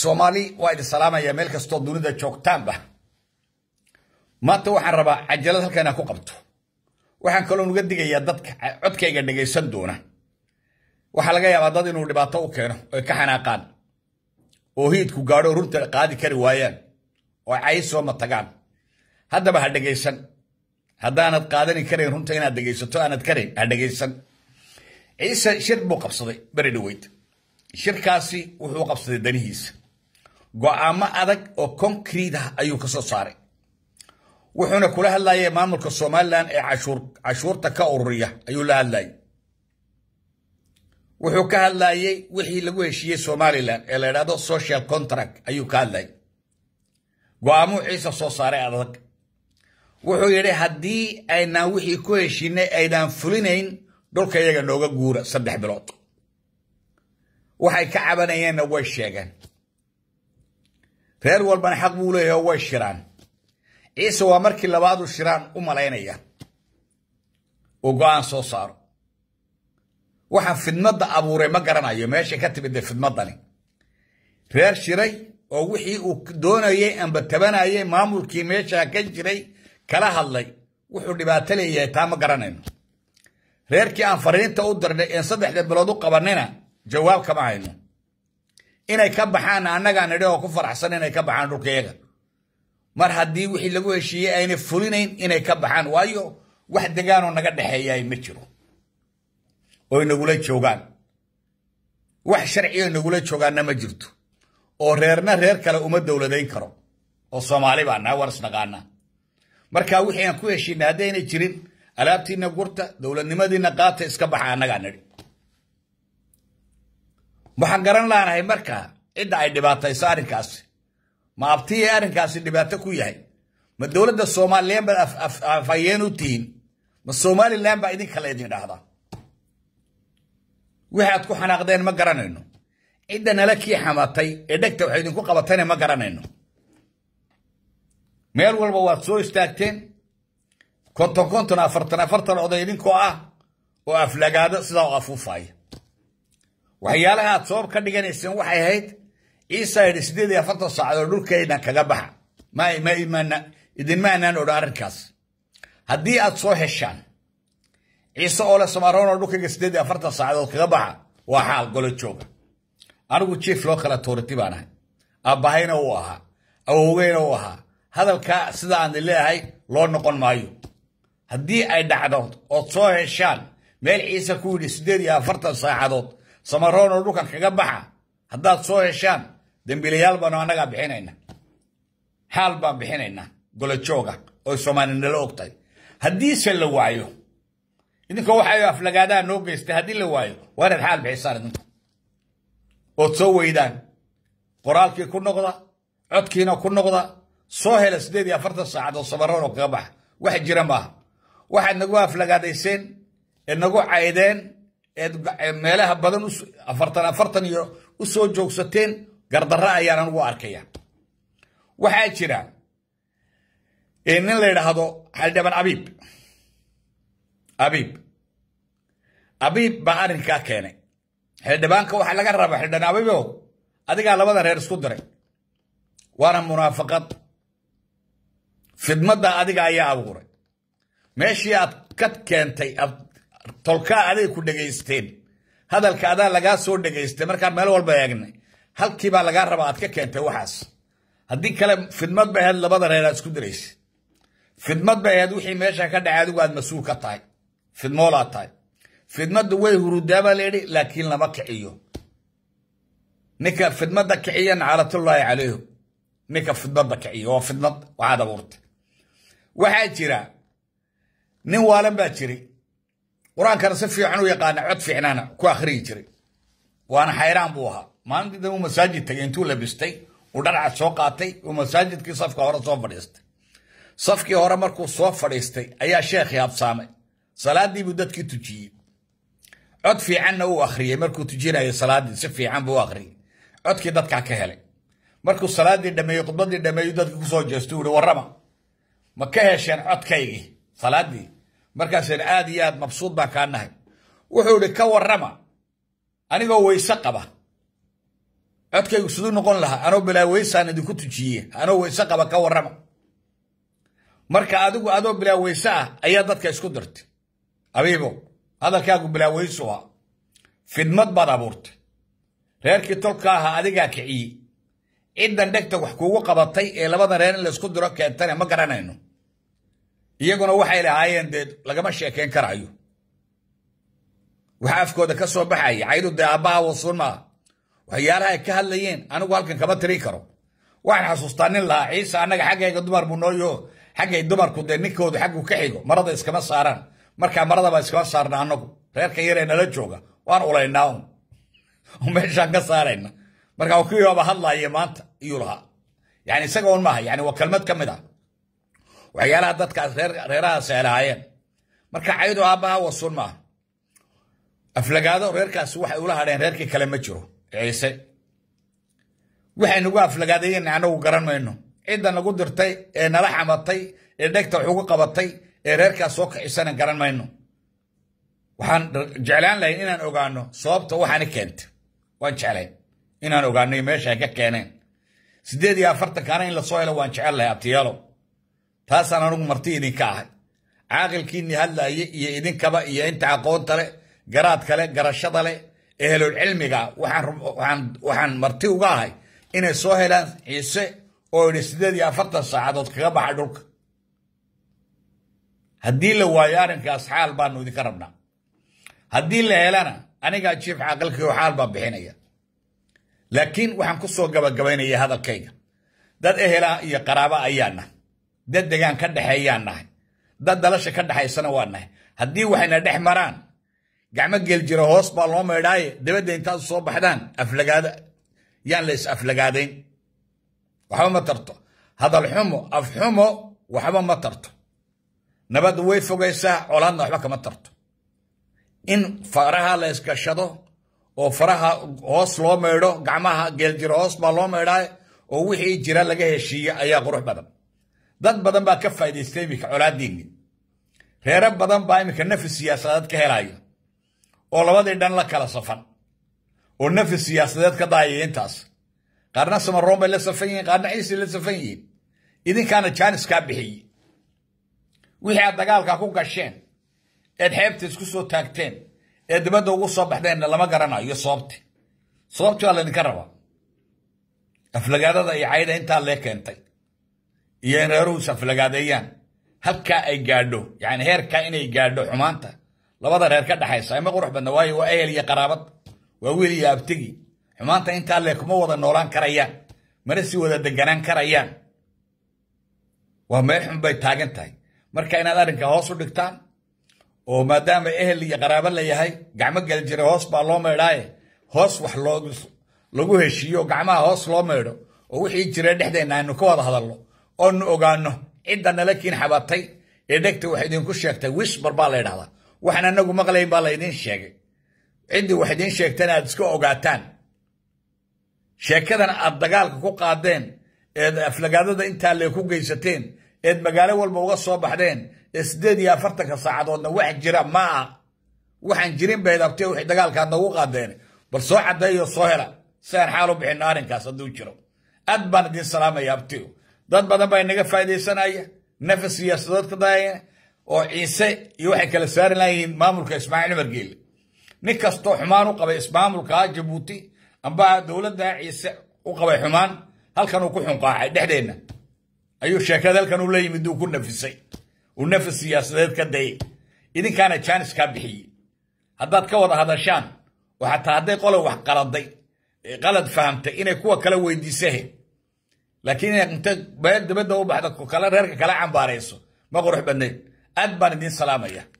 soomaali waa idin salaamaya meel kastoo dunida joogtaanba maanta waxaan rabaa cajalad halka inaan ku qabto waxaan kaloon uga digayaa dadka codkayga dhagaysan doona waxaa laga yaabaa dad inuu dhibaato u keeno oy ka xanaaqaan oo hiidku gaadho runta qaadi kari waayaan oo caysooma tagaan haddaba ha dhagaysan haddaanad qaadani karayn runta inaad dhagaysato aanad karayn ha dhagaysan ciise shir buu qabsaday beri dhaweyd shirkaasi wuxuu qabsaday danihiisa go'aamo adag oo concrete ah ayuu ka soo saaray wuxuuna kula hadlayay maamulka somalilan ee cashuurta ka ururiya ayuu la hadlayay wuxuu ka hadlayay wixii lagu heshiiyey somalilan ee la yidhahdo social contract ayuu ka hadlayay go'aamuu ciise soo saaray adag wuxuu yidhi haddii aynaan wixii ku heshinay aynaan fulinayn dhulka iyaga nooga guura saddex bilood waxay ka cabanayeenna way sheegeen رير والبان حق بوله هو الشيران إيس هو أمرك اللي بعده الشيران أمالين إياه وقوان سو صار وحا في المدى أبو ري مقرنا يوميش يكتب إذا في المدى لي رير شيري ووحي دون إياه أن بتبانا إياه مامور كيميش يكتب شيري كلاها اللي وحو اللي باتلي إياه تاما قرنا إنه رير كي أنفرين تقدر إن صدح لبلادو قبرنينا جواب كما عينه inay ka baxaan annagaan nidhi oo ku faraxsan inay ka baxaan dhulkayaga mar haddii wixii lagu heshiiyey ayna fulinayn inay ka baxaan waayo wax degaanoo naga dhexeeyaay ma jiro oy nagula joogaan wax sharcioo nagula joogaanna ma jirto oo reerna reer kale uma dowladayn karo oo soomaali baa war isnaqaana marka wixii aan ku heshiinay haddaynay jirin alaabtiina gurta dowladnimadiina qaata iska baxa annagaa nidhi waxaan garan laanahay markaa cidda ay dhibaatayso arrinkaasi ma abtiya arrinkaasi dhibaato ku yahay ma dowladda somalilan baad afhayeen u tihiin ma somalilan baa idinkala idin dhahdaa waxaad ku xanaaqdeen ma garanayno cidda nala kii xamatay ee dhegta waxay idinku qabatayna ma garanayno meel walba waad soo istaagteen konton konton afartan afartan oday idinkoo ah oo aflagaado sidaa u afuufaaya waxyaalaha aad soob ka dhiganayseen waxay ahayd isayd sideed iyo afartan saacadood dhulkaydan kaga baxa ma imaana idinma aanaan odhan arrinkaas haddii aad soo heshaan ciise oole samarono dhulkayga sideed iyo afartan saacadood kaga baxa waa xaal golo jooga anigu jief loo kala tooriti baan ahay aabbahayna uu ahaa awowgeyna uu ahaa hadalkaa sida aan leeyahay loo noqon maayo haddii ay dhacdo ood soo heshaan meel ciise ku yidhi sideed iyo afartan saacadood سمرون و روكا كجابها هدات صو هشام دمبلي يالبا نغا بهنين هالبا بهنين غولتشوغا او سمان نلوكتي هديس اللوايو انكو هاي اف لغادا نوبيس تهدي اللوايو وين الحال بهيسار انكو او تسوي دان قرالكي كنغضا عطكينا كنغضا صو هلس ديدي افرت الصعد وصمرون و كجابها واحد جرمها واحد نقوها في لغادا يسين النقوح عايدين meelaha badan afartan afartan iyo u soo joogsateen gardarra ayaanan ugu arkaya waxaa jira nin la yidhaahdo xaldhiban abiib abiib abiib baa arrinkaa keenay xildhibaanka waxaa laga rabaa xildhibaan abiibow adigaa labada reer isku diray waana munaafaqad fidmadda adiga ayaa abuuray meeshii aad ka keentay aad تلقى عليك دقيستين هذا الكذا لقى صور دقيستين مركان ما لول بيعنى هل كي بلقى ربعات كأنت وحاس هدي كلام في المد بهذا لبدر هذا سكدريس في المد بهذا وحى ماشى كده عادوا قد مسوق كطاي في المولى طاي في المد وين هو الدابة ليه لكن لما كعيو نك في المد كعيا على الله عليهم نك في المد كعيو في المد وعاد بورت واحد نوالم باتري قرآن كان سفيه عنو يقان عد في عنانا كو آخرين جري وانا حيران بوها ما عندي ده مساجد تجينتو لبستي ودرع سوقاتي ومساجد كي صفك هورا صوف فريست صفك هورا مركو صوف فريستي ايا شيخ يا بسامي صلاة دي بودت كي تجي عد في عنا هو آخرية مركو تجينا يا صلاة دي سفيه عن بو آخرين عد كي دات كاكهلي مركو صلاة دي دم يقبض دي دم يودت كي كسو جستو ورما ما كهشان يعني عد كيجي صلاة دي مركز العادي ياد مبسوط با كان نهي وحو لكا ورما أنا قو ويساقة با عدك يقصدون نقول لها أنا بلا ويسا ندي كتو جيه أنا ويساقة با كورما مركز أدوك أدو بلا ويسا أيادات كيسكو درت أبيبو هذا كاق بلا ويسوها في المد بدا بورت ريركي تلقاها أدقا كعي عندن دكتا وحكو وقبطي إلا بدا رين اللي سكو دروك كأنتاني مقرانينو iyaguna waxay lahaayeen dee lagama sheekayn karayo waxaa afkooda ka soo baxaya caydu dee aabbaha wasunmaa waxyaalaha ay ka hadlayeen anigu halkan kama tirin karo waxaan xasuustaa nin lahaa ciise annaga xaggayga dumar buu nooyo xaggay dumarku dee ninkoodu xaggu ka xigo marada iskama saaraan markaa maradaba iskama saarna annagu reerka yaree nala jooga waan ulaynaa un oo meeshaan ka saarayna markaa kuwiibaaba hadlaaya maanta iyuu lahaa yani isaga un maaha yani waa kelmad ka mid ah waxyaalaha dadkaas reerahaas ay lahaayeen marka cayadu aabbaha wasuun ma aha aflagaado reerkaasi waxay ula hadheen reerkii kale ma jiro ciise waxay nagu aflagaadayeen anagu garan mayno cidda nagu dirtay ee nala xamatay ee dhegta wax ugu qabatay ee reerkaas soo kixisana garan mayno waxaan jeclaan lahayn inaan ogaano sababta waxaani keentay waan jeclayn inaan ogaano meesha ay ka keeneen siddeed iyo afartankaana in lasoo helo waan jecel lahay abtiyaalow taasaan anugu marti idinka ahay caaqilkiinni hadlaya iyo idinkaba iyo inta aqoonta leh garaad kale garashada leh ehelol cilmiga waxaan marti uga ahay inay soo helaan ciise oo idhi sideed iyo afartan saacadood kaga baxa dhulka haddii la waayo arrinkaas xaal baanu idinka rabnaa haddii la helana anigaa jiif caaqilkiio xaal baan bixinaya laakiin waxaan ku soo gabagabaynaya hadalkayga dad ehelaa iyo qaraaba ayaana dad degaan ka dhaxeeyaan nahay dad dalasha ka dhaxaysana waa nahay haddii waxayna dhex maraan gacmo geeljira hoos baa loo meydhaaye dabadda intaad soo baxdaan aflagaada yaan la is aflagaadayn waxba ma tarto hadal xumo af xumo waxba ma tarto nabad way fogaysaa colaadna waxba kama tarto in faraha la isgashado oo faraha hoos loo meydho gacmaha geeljira hoos baa loo meydhaaye oo wixii jira laga heshiiye ayaa qurux badan dad badan baa ka faa'iidaystay iminka colaaddiinni reero badan baa iminka nafis siyaasadeed ka helaya oo labadii dhan la kala safan oo nafis siyaasadeed ka daayaya intaas qaarna samaroon bay la safan yihiin qaarna ciisay la safan yihiin idinkaana jaanis kaa bixiyey wixii aad dagaalkaa ku gasheen eed xeebta isku soo taagteen ee dibadda ugu soo baxdeenna lama garanayo sababti sababti waa laydinka rabaa aflagaadada iyo cayda intaa lee keentay ينارو سفلقاديان halka ay gaadho yani heerka inay gaadho xumaanta labada reer ka dhaxaysa ima qurux badna waayo waa ehel iyo qaraabad waa wiil iyo abtegi xumaanta intaa lee kuma wada noolaan karayaan mana si wada deganaan karayaan waa meel xun bay taagan tahay marka inaad arrinka hoos u dhigtaan oo maadaama ehel iyo qaraabo la yahay gacmo gal jira hoos baa loo meedhaaye hoos wax lagu heshiiyo gacmaha hoos loo meedho oo wixii jira dhexdeenna aynu ka wada hadalno أن أغانو إدانا لكن حباتي إدكت وحدين كشاكتا ويسبر بالايرا وحنا نقول مغلين بالايرين شاكي عندي وحدين شاكتنا دسكو أوغاتان شاكتنا أدغال كوكادين إد أفلغادة إنتا لكو جيستين إد مغالي والموغا صوبحدين إسديد يا فرتك الصعاد ون واحد جرا ما وحن جرين بيدابتي وحد دغال كان نوغادين برصوحة دايو صهرة سير حالو بحنارين كاسدو جرو أدبان دين سلامة يابتيو dad badan baa inaga faa'idaysanaya nafas siyaasadood ka daayaya oo ciise iyo waxay kala saari lahayihiin maamulka ismaaciil cumar geele nin kastoo xumaan u qabay ismaamulka jabuuti amba dowladda ciise u qabay xumaan halkan uu ku xunqaacay dhexdeenna ayuu sheekada halkan uu la yimid uu ku nafisay uu nafas siyaasadeed ka dayay idinkaana jaanis kaa bixiyey haddaad ka wada hadashaan oo xataa hadday qola wax qaladay qalad fahamtay inay kuwa kala weydiisahe لكن أنت بيد بيد بده وبحدك وكلار هيك كلام عم باريسو ما قروح بني أدبر الدين سلام إياه